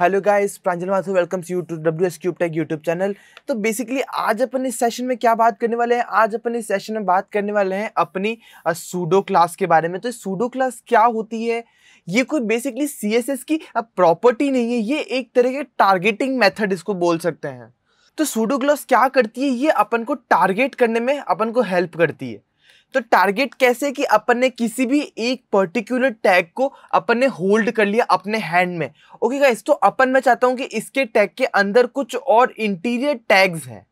Hello guys Pranjal Mathur welcomes you to W S cube tech YouTube channel तो basically आज अपन इस सेशन में क्या बात करने वाले हैं आज अपन इस सेशन में बात करने वाले हैं अपनी सूडो क्लास के बारे में तो सूडो क्लास क्या होती है ये कोई बेसिकली सीएसएस की प्रॉपर्टी नहीं है ये एक तरह के टारगेटिंग मेथड इसको बोल सकते हैं तो सूडो क्लास क्या करती है ये अपन को टारगेट करने में अपन को हेल्प करती है तो टारगेट कैसे कि अपन ने किसी भी एक पर्टिकुलर टैग को अपन ने होल्ड कर लिया अपने हैंड में ओके गाइस तो अपन मैं चाहता हूँ कि इसके टैग के अंदर कुछ और इंटीरियर टैग्स हैं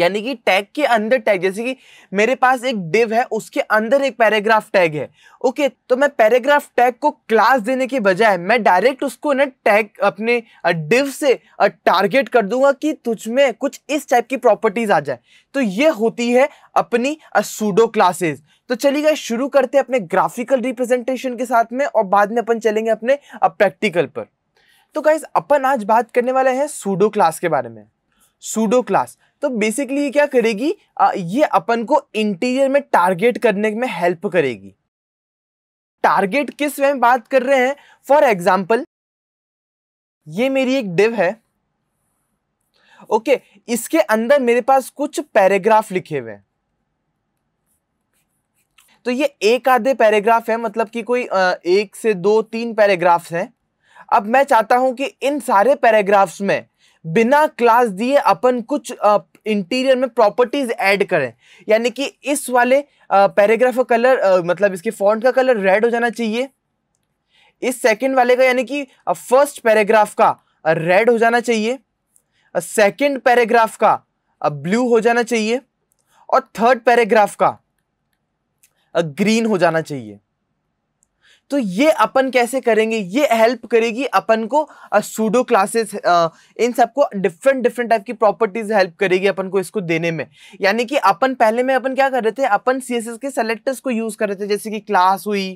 यानी कि टैग के अंदर टैग जैसे कि मेरे पास एक डिव है उसके अंदर एक पैराग्राफ टैग है ओके तो मैं पैराग्राफ टैग को क्लास देने के बजाय मैं डायरेक्ट उसको ना टैग अपने डिव से टारगेट कर दूंगा कि तुझ में कुछ इस टाइप की प्रॉपर्टीज आ जाए तो ये होती है अपनी सूडो क्लासेस तो चलिए शुरू करते हैं अपने ग्राफिकल रिप्रेजेंटेशन के साथ में और बाद में अपन चलेंगे अपने प्रैक्टिकल पर तो गाइज अपन आज बात करने वाले हैं सूडो क्लास के बारे में सूडो क्लास तो बेसिकली ये क्या करेगी ये अपन को इंटीरियर में टारगेट करने में हेल्प करेगी टारगेट किस में बात कर रहे हैं फॉर एग्जाम्पल ये मेरी एक डिव है ओके okay, इसके अंदर मेरे पास कुछ पैराग्राफ लिखे हुए हैं तो ये एक आधे पैराग्राफ है मतलब कि कोई एक से दो तीन पैराग्राफ्स हैं अब मैं चाहता हूं कि इन सारे पैराग्राफ्स में बिना क्लास दिए अपन कुछ इंटीरियर में प्रॉपर्टीज ऐड करें यानी कि इस वाले पैराग्राफ का कलर मतलब इसके फॉन्ट का कलर रेड हो जाना चाहिए इस सेकंड वाले का यानी कि फर्स्ट पैराग्राफ का रेड हो जाना चाहिए सेकंड पैराग्राफ का ब्लू हो जाना चाहिए और थर्ड पैराग्राफ का ग्रीन हो जाना चाहिए तो ये अपन कैसे करेंगे ये हेल्प करेगी अपन को सूडो क्लासेस इन सबको डिफरेंट डिफरेंट टाइप की प्रॉपर्टीज हेल्प करेगी अपन को इसको देने में यानी कि अपन पहले में अपन क्या कर रहे थे अपन सी के सेलेक्टर्स को यूज कर रहे थे जैसे कि क्लास हुई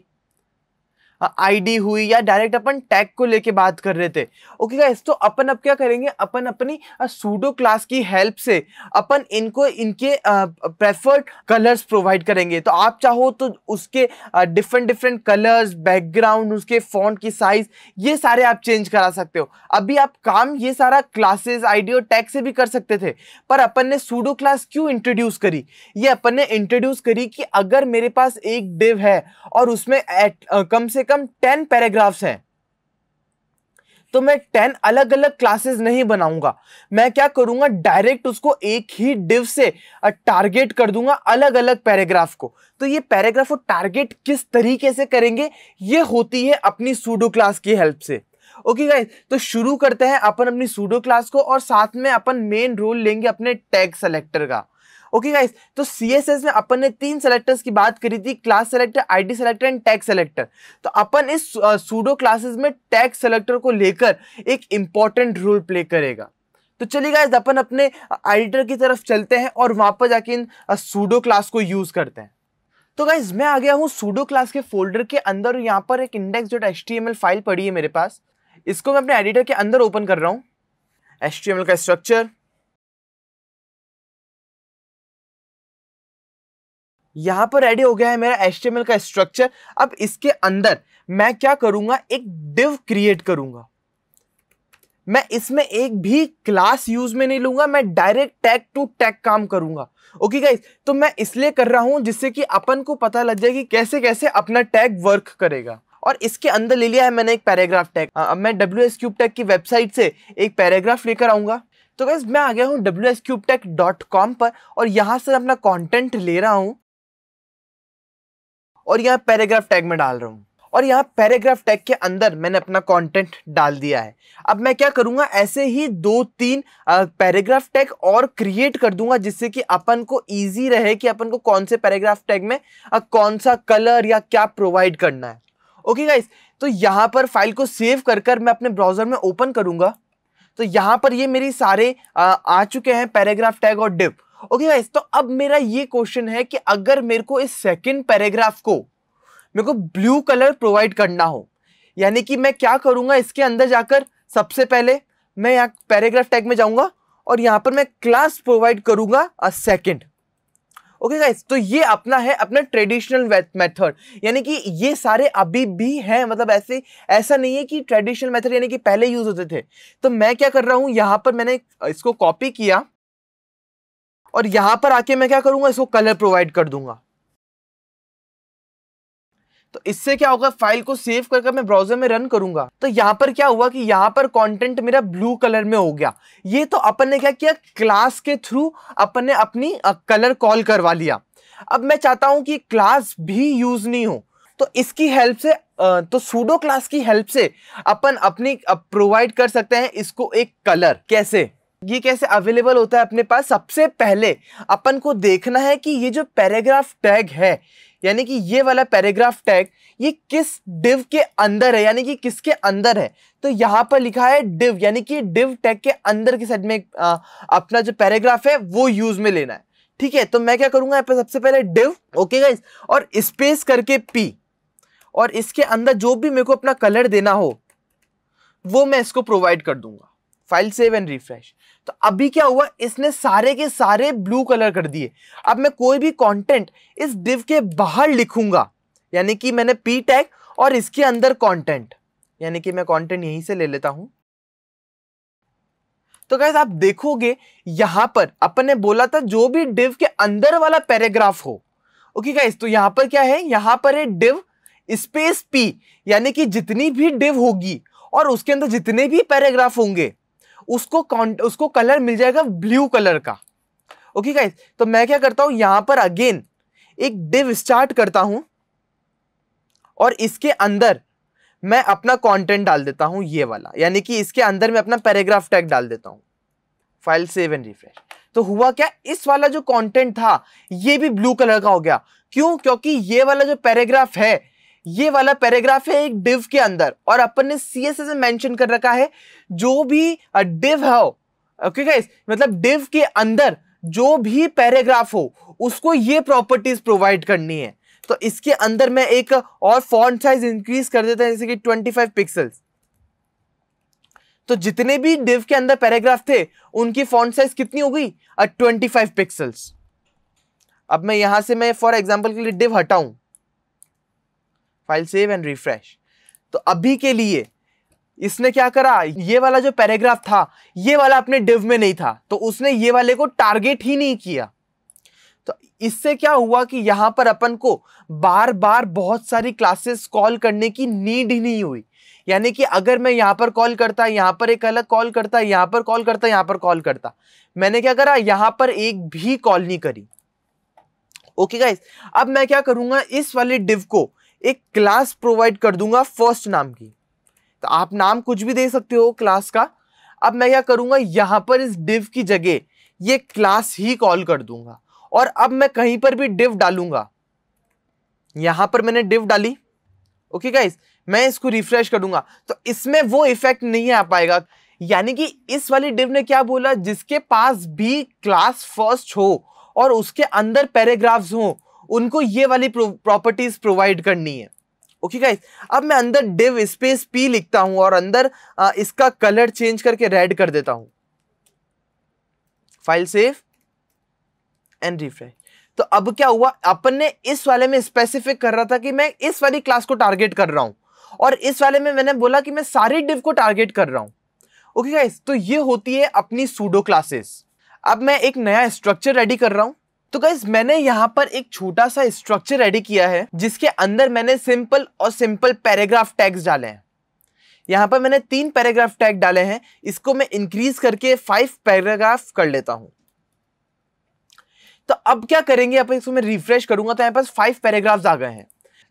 आईडी हाँ, हुई या डायरेक्ट अपन टैग को लेके बात कर रहे थे ओके गाइस तो अपन अब क्या करेंगे अपन अपनी सूडो क्लास की हेल्प से अपन इनको इनके प्रेफर्ड कलर्स प्रोवाइड करेंगे तो आप चाहो तो उसके डिफरेंट डिफरेंट कलर्स बैकग्राउंड उसके फॉन्ट की साइज ये सारे आप चेंज करा सकते हो अभी आप काम ये सारा क्लासेस आईडी और टैग से भी कर सकते थे पर अपन ने सूडो क्लास क्यों इंट्रोड्यूस करी ये अपन ने इंट्रोड्यूस करी कि अगर मेरे पास एक डिव है और उसमें एट, कम से कम टेन पैराग्राफ्स हैं तो मैं टेन अलग अलग क्लासेस नहीं बनाऊंगा मैं क्या करूंगा डायरेक्ट उसको एक ही डिव से टारगेट कर दूंगा अलग अलग पैराग्राफ को तो ये पैराग्राफ को टारगेट किस तरीके से करेंगे ये होती है अपनी सूडो क्लास की हेल्प से ओके okay गाइस तो शुरू करते हैं अपन अपनी सूडो क्लास को और साथ में अपन मेन रोल लेंगे अपने टैग सेलेक्टर का ओके गाइस तो सीएसएस में अपन ने तीन सेलेक्टर्स की बात करी थी class selector ID selector and tag selector तो अपन इस सूडो क्लासेस में टैग सेलेक्टर को लेकर एक इंपॉर्टेंट रोल प्ले करेगा तो चलिए गाइस अपन अपने एडिटर की तरफ चलते हैं और वहां पर जाके इन सूडो क्लास को यूज करते हैं तो गाइज मैं आ गया हूँ सूडो क्लास के फोल्डर के अंदर यहाँ पर एक इंडेक्स जो एच फाइल पड़ी है मेरे पास इसको मैं अपने एडिटर के अंदर ओपन कर रहा हूँ एच का स्ट्रक्चर यहाँ पर रेडी हो गया है मेरा एच का स्ट्रक्चर अब इसके अंदर मैं क्या करूँगा एक डिव क्रिएट करूँगा मैं इसमें एक भी क्लास यूज में नहीं लूंगा मैं डायरेक्ट टैग टू टैग काम करूंगा ओके गाइज तो मैं इसलिए कर रहा हूं जिससे कि अपन को पता लग जाए कि कैसे कैसे अपना टैग वर्क करेगा और इसके अंदर ले लिया है मैंने एक पैराग्राफ टैग अब मैं डब्ल्यू एस क्यूब टैग की वेबसाइट से एक पैराग्राफ लेकर आऊंगा तो गैस मैं आ गया हूँ डब्ल्यू कॉम पर और यहाँ से अपना कॉन्टेंट ले रहा हूँ और यहाँ पैराग्राफ टैग में डाल रहा हूँ और यहाँ पैराग्राफ टैग के अंदर मैंने अपना कंटेंट डाल दिया है अब मैं क्या करूँगा ऐसे ही दो तीन पैराग्राफ टैग और क्रिएट कर दूंगा जिससे कि अपन को ईजी रहे कि अपन को कौन से पैराग्राफ टैग में आ, कौन सा कलर या क्या प्रोवाइड करना है ओके okay गाइस तो यहाँ पर फाइल को सेव कर कर मैं अपने ब्राउज़र में ओपन करूँगा तो यहाँ पर ये मेरी सारे आ, आ चुके हैं पैराग्राफ टैग और डिप ओके okay तो अब मेरा ये क्वेश्चन है कि अगर मेरे को इस सेकंड पैराग्राफ को मेरे को ब्लू कलर प्रोवाइड करना हो यानी कि मैं क्या करूंगा इसके अंदर जाकर सबसे पहले मैं यहाँ पैराग्राफ टैग में जाऊंगा और यहां पर मैं क्लास प्रोवाइड करूंगा अ सेकेंड ओके गाइस तो ये अपना है अपना ट्रेडिशनल मेथड यानी कि ये सारे अभी भी हैं मतलब ऐसे ऐसा नहीं है कि ट्रेडिशनल मेथड यानी कि पहले यूज़ होते थे तो मैं क्या कर रहा हूँ यहाँ पर मैंने इसको कॉपी किया और यहाँ पर आके मैं क्या करूंगा इसको कलर प्रोवाइड कर दूंगा तो इससे क्या होगा फाइल को सेव करके मैं ब्राउजर में रन करूंगा तो यहाँ पर क्या हुआ कि यहाँ पर कंटेंट मेरा ब्लू कलर में हो गया ये तो अपन ने क्या किया क्लास के थ्रू अपन ने अपनी कलर कॉल करवा लिया अब मैं चाहता हूं कि क्लास भी यूज नहीं हो तो इसकी हेल्प से तो सूडो क्लास की हेल्प से अपन अपनी प्रोवाइड कर सकते हैं इसको एक कलर कैसे ये कैसे अवेलेबल होता है अपने पास सबसे पहले अपन को देखना है कि ये जो पैराग्राफ टैग है यानी कि ये वाला पैराग्राफ टैग ये किस डिव के अंदर है यानी कि किसके अंदर है तो यहाँ पर लिखा है डिव यानी कि डिव टैग के अंदर के साइड में आ, अपना जो पैराग्राफ है वो यूज में लेना है ठीक है तो मैं क्या करूंगा यहाँ पर सबसे पहले डिव ओके गाइज और स्पेस करके पी और इसके अंदर जो भी मेरे को अपना कलर देना हो वो मैं इसको प्रोवाइड कर दूंगा फाइल सेव एंड रिफ्रेश तो अभी क्या हुआ इसने सारे के सारे ब्लू कलर कर दिए अब मैं कोई भी कंटेंट इस डिव के बाहर लिखूंगा यानी कि मैंने पी टैग और इसके अंदर कंटेंट यानी कि मैं कंटेंट यहीं से ले लेता हूं तो कैसे आप देखोगे यहां पर अपन ने बोला था जो भी डिव के अंदर वाला पैराग्राफ हो ओके okay तो यहां पर क्या है यहां पर है डिव स्पेस पी यानी कि जितनी भी डिव होगी और उसके अंदर जितने भी पैराग्राफ होंगे उसको उसको कलर मिल जाएगा ब्लू कलर का ओके okay तो मैं क्या करता हूं यहां पर अगेन एक डिव स्टार्ट करता हूं और इसके अंदर मैं अपना कंटेंट डाल देता हूं ये वाला यानी कि इसके अंदर मैं अपना पैराग्राफ टैग डाल देता हूं फाइल सेव एंड रिफ्रेश तो हुआ क्या इस वाला जो कंटेंट था ये भी ब्लू कलर का हो गया क्यों क्योंकि ये वाला जो पैराग्राफ है ये वाला पैराग्राफ है एक डिव के अंदर और अपन ने e C S S mention कर रखा है जो भी डिव है ओके गाइस मतलब डिव के अंदर जो भी पैराग्राफ हो उसको ये प्रॉपर्टीज प्रोवाइड करनी है तो इसके अंदर मैं एक और फॉन्ट साइज इंक्रीज कर देता है जैसे कि 25 पिक्सल्स तो जितने भी डिव के अंदर पैराग्राफ थे उनकी फॉन्ट साइज कितनी हो गई ट्वेंटी फाइव पिक्सल्स अब मैं यहां से मैं फॉर एग्जाम्पल के लिए डिव हटाऊं फाइल सेव एंड रिफ्रेश तो अभी के लिए इसने क्या करा ये वाला जो पैराग्राफ था ये वाला अपने डिव में नहीं था तो उसने ये वाले को टारगेट ही नहीं किया तो इससे क्या हुआ कि यहाँ पर अपन को बार बार बहुत सारी क्लासेस कॉल करने की नीड ही नहीं हुई यानी कि अगर मैं यहाँ पर कॉल करता यहाँ पर एक अलग कॉल करता यहाँ पर कॉल करता यहां पर कॉल करता मैंने क्या करा यहाँ पर एक भी कॉल नहीं करी ओके गाइस अब मैं क्या करूंगा इस वाले डिव को एक क्लास प्रोवाइड कर दूंगा फर्स्ट नाम की तो आप नाम कुछ भी दे सकते हो क्लास का अब मैं क्या करूंगा यहां पर इस डिव की जगह ये क्लास ही कॉल कर दूंगा और अब मैं कहीं पर भी डिव डालूंगा यहाँ पर मैंने डिव डाली ओके okay गाइस मैं इसको रिफ्रेश करूंगा तो इसमें वो इफेक्ट नहीं आ पाएगा यानी कि इस वाली डिव ने क्या बोला जिसके पास भी क्लास फर्स्ट हो और उसके अंदर पैराग्राफ्स हो उनको ये वाली प्रॉपर्टीज प्रोवाइड करनी है ओके okay गाइस अब मैं अंदर डिव स्पेस पी लिखता हूं और अंदर आ, इसका कलर चेंज करके रेड कर देता हूं फाइल सेव एंड रिफ्रेश तो अब क्या हुआ अपन ने इस वाले में स्पेसिफिक कर रहा था कि मैं इस वाली क्लास को टारगेट कर रहा हूं और इस वाले में मैंने बोला कि मैं सारी डिव को टारगेट कर रहा हूं ओके okay गाइस तो ये होती है अपनी सूडो क्लासेस अब मैं एक नया स्ट्रक्चर रेडी कर रहा हूं तो गाइज मैंने यहाँ पर एक छोटा सा स्ट्रक्चर रेडी किया है जिसके अंदर मैंने सिंपल और सिंपल पैराग्राफ टैग्स डाले हैं यहाँ पर मैंने तीन पैराग्राफ टैग डाले हैं इसको मैं इंक्रीज करके फाइव पैराग्राफ कर लेता हूँ तो अब क्या करेंगे अब इसको मैं रिफ्रेश करूंगा तो यहाँ पास फाइव पैराग्राफ्स आ गए हैं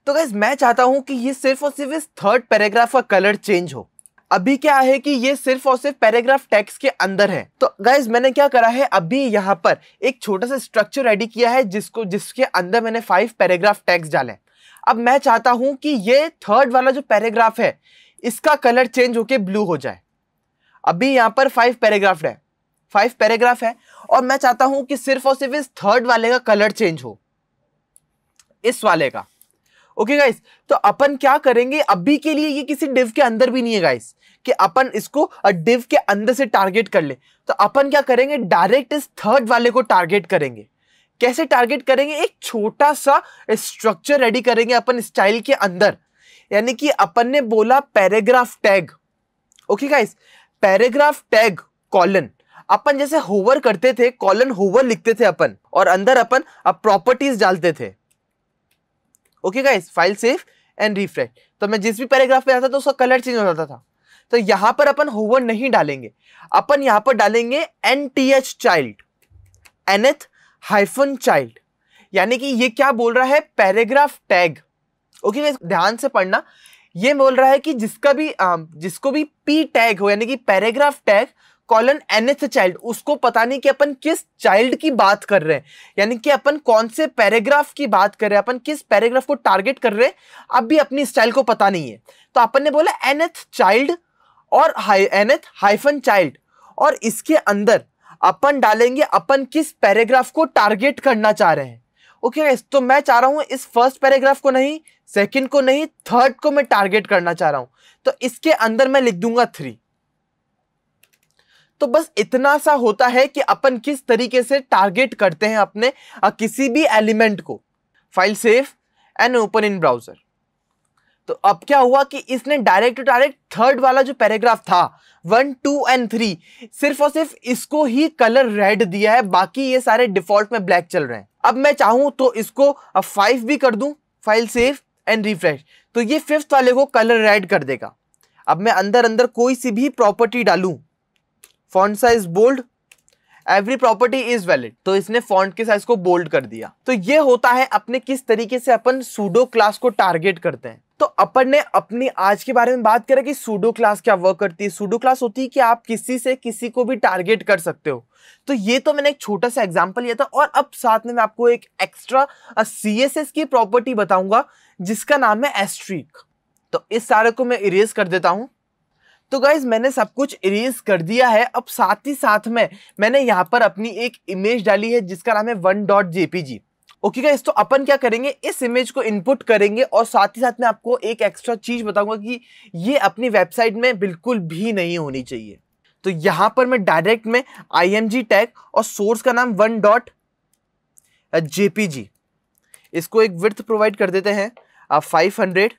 तो गैस मैं चाहता हूँ कि ये सिर्फ और सिर्फ इस थर्ड पैराग्राफ का कलर चेंज हो अभी क्या है कि ये सिर्फ और सिर्फ पैराग्राफ टेक्स्ट के अंदर है तो गाइज मैंने क्या करा है अभी यहाँ पर एक छोटा सा स्ट्रक्चर रेडी किया है जिसको जिसके अंदर मैंने फाइव पैराग्राफ टेक्स्ट डाले अब मैं चाहता हूं कि ये थर्ड वाला जो पैराग्राफ है इसका कलर चेंज होके ब्लू हो जाए अभी यहां पर फाइव पैराग्राफ है फाइव पैराग्राफ है और मैं चाहता हूं कि सिर्फ और सिर्फ इस थर्ड वाले का कलर चेंज हो इस वाले का ओके गाइस तो अपन क्या करेंगे अभी के लिए ये किसी डिव के अंदर भी नहीं है गाइस कि अपन इसको डिव के अंदर से टारगेट कर ले तो अपन क्या करेंगे डायरेक्ट इस थर्ड वाले को टारगेट करेंगे कैसे टारगेट करेंगे एक छोटा सा स्ट्रक्चर रेडी करेंगे अपन स्टाइल के अंदर यानी कि अपन ने बोला paragraph tag okay guys paragraph tag colon अपन जैसे होवर करते थे कॉलन होवर लिखते थे अपन और अंदर अपन अब प्रॉपर्टीज डालते थे okay guys file save and refresh तो मैं जिस भी पैराग्राफ पे आता था उसका कलर चेंज हो जाता था तो यहाँ पर अपन होवर नहीं डालेंगे अपन यहाँ पर डालेंगे N T H child nth hyphen child यानी कि ये क्या बोल रहा है पैराग्राफ टैग ओके गाइस ध्यान से पढ़ना ये बोल रहा है कि जिसका भी जिसको भी पी टैग हो यानी कि paragraph tag colon nth child उसको पता नहीं कि अपन किस चाइल्ड की बात कर रहे हैं यानी कि अपन कौन से पैराग्राफ की बात कर रहे हैं अपन किस पैराग्राफ को टारगेट कर रहे हैं अब भी अपनी स्टाइल को पता नहीं है तो अपन ने बोला एनएच चाइल्ड और एनएच हाइफन चाइल्ड और इसके अंदर अपन डालेंगे अपन किस पैराग्राफ को टारगेट करना चाह रहे हैं ओके okay, तो मैं चाह रहा हूँ इस फर्स्ट पैराग्राफ को नहीं सेकंड को नहीं थर्ड को मैं टारगेट करना चाह रहा हूँ तो इसके अंदर मैं लिख दूंगा थ्री तो बस इतना सा होता है कि अपन किस तरीके से टारगेट करते हैं अपने किसी भी एलिमेंट को file save and open in browser तो अब क्या हुआ कि इसने डायरेक्ट टू डायरेक्ट थर्ड वाला जो पैराग्राफ था वन टू एंड थ्री सिर्फ और सिर्फ इसको ही कलर रेड दिया है बाकी ये सारे डिफॉल्ट में ब्लैक चल रहे हैं अब मैं चाहूं तो इसको फाइव भी कर दूं फाइल सेव एंड रिफ्रेश तो ये फिफ्थ वाले को कलर रेड कर देगा अब मैं अंदर अंदर कोई सी भी प्रॉपर्टी डालूँ font size bold every property is valid तो इसने फॉन्ट के साइज को बोल्ड कर दिया तो ये होता है अपने किस तरीके से अपन सूडो क्लास को टारगेट करते हैं तो अपन ने अपनी आज के बारे में बात करें कि सूडो क्लास क्या वर्क करती है सूडो क्लास होती है कि आप किसी से किसी को भी टारगेट कर सकते हो तो ये तो मैंने एक छोटा सा एग्जांपल लिया था और अब साथ में मैं आपको एक एक्स्ट्रा सी एस एस की प्रॉपर्टी बताऊंगा जिसका नाम है एस्ट्रिक तो इस सारे को मैं इरेज कर देता हूँ तो गाइज मैंने सब कुछ इरेज कर दिया है अब साथ ही साथ में मैंने यहाँ पर अपनी एक इमेज डाली है जिसका नाम है one dot JPG okay guys तो अपन क्या करेंगे इस इमेज को इनपुट करेंगे और साथ ही साथ में आपको एक एक्स्ट्रा चीज बताऊंगा कि ये अपनी वेबसाइट में बिल्कुल भी नहीं होनी चाहिए तो यहाँ पर मैं डायरेक्ट में आई टैग और सोर्स का नाम वन डॉट जेपीजी इसको एक विर्थ प्रोवाइड कर देते हैं फाइव हंड्रेड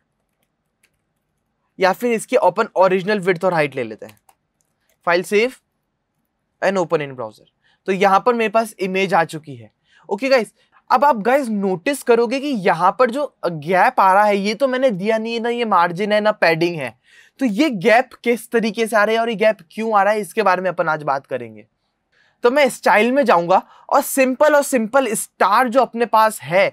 या फिर इसकी ओपन ओरिजिनल विथ और हाइट ले लेते हैं file save and open in browser तो यहाँ पर मेरे पास इमेज आ चुकी है ओके गाइज अब आप गाइज नोटिस करोगे कि यहाँ पर जो गैप आ रहा है ये तो मैंने दिया नहीं है ना ये मार्जिन है ना पैडिंग है तो ये गैप किस तरीके से आ रहा है और ये गैप क्यों आ रहा है इसके बारे में अपन आज बात करेंगे तो मैं स्टाइल में जाऊंगा और सिंपल और सिंपल स्टार जो अपने पास है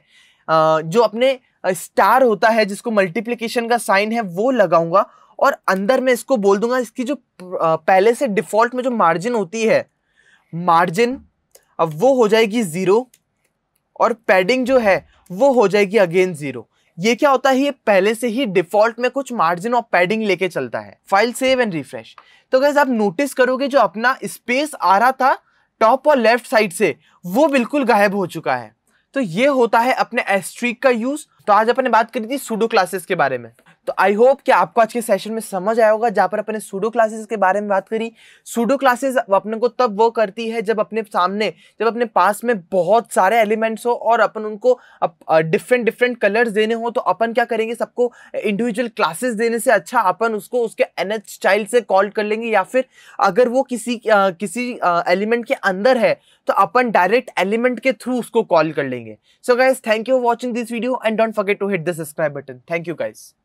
जो अपने स्टार होता है जिसको मल्टीप्लीकेशन का साइन है वो लगाऊंगा और अंदर मैं इसको बोल दूंगा इसकी जो पहले से डिफॉल्ट में जो मार्जिन होती है मार्जिन अब वो हो जाएगी ज़ीरो और पैडिंग जो है वो हो जाएगी अगेन ज़ीरो ये क्या होता है ये पहले से ही डिफॉल्ट में कुछ मार्जिन और पैडिंग लेके चलता है फाइल सेव एंड रिफ्रेश तो गैस आप नोटिस करोगे जो अपना स्पेस आ रहा था टॉप और लेफ्ट साइड से वो बिल्कुल गायब हो चुका है तो ये होता है अपने एस्ट्रिक का यूज़ तो आज अपने बात करी थी सूडो क्लासेस के बारे में तो आई होप कि आपको आज के सेशन में समझ आया होगा जहाँ पर अपने सूडो क्लासेस के बारे में बात करी सूडो क्लासेस अपने को तब वो करती है जब अपने सामने जब अपने पास में बहुत सारे एलिमेंट्स हो और अपन उनको डिफरेंट डिफरेंट कलर्स देने हो तो अपन क्या करेंगे सबको इंडिविजुअल क्लासेस देने से अच्छा अपन उसको उसके एन एच स्टाइल से कॉल कर लेंगे या फिर अगर वो किसी आ, किसी एलिमेंट के अंदर है तो अपन डायरेक्ट एलिमेंट के थ्रू उसको कॉल कर लेंगे so guys thank you for watching this video and don't forget to hit the subscribe button. Thank you guys.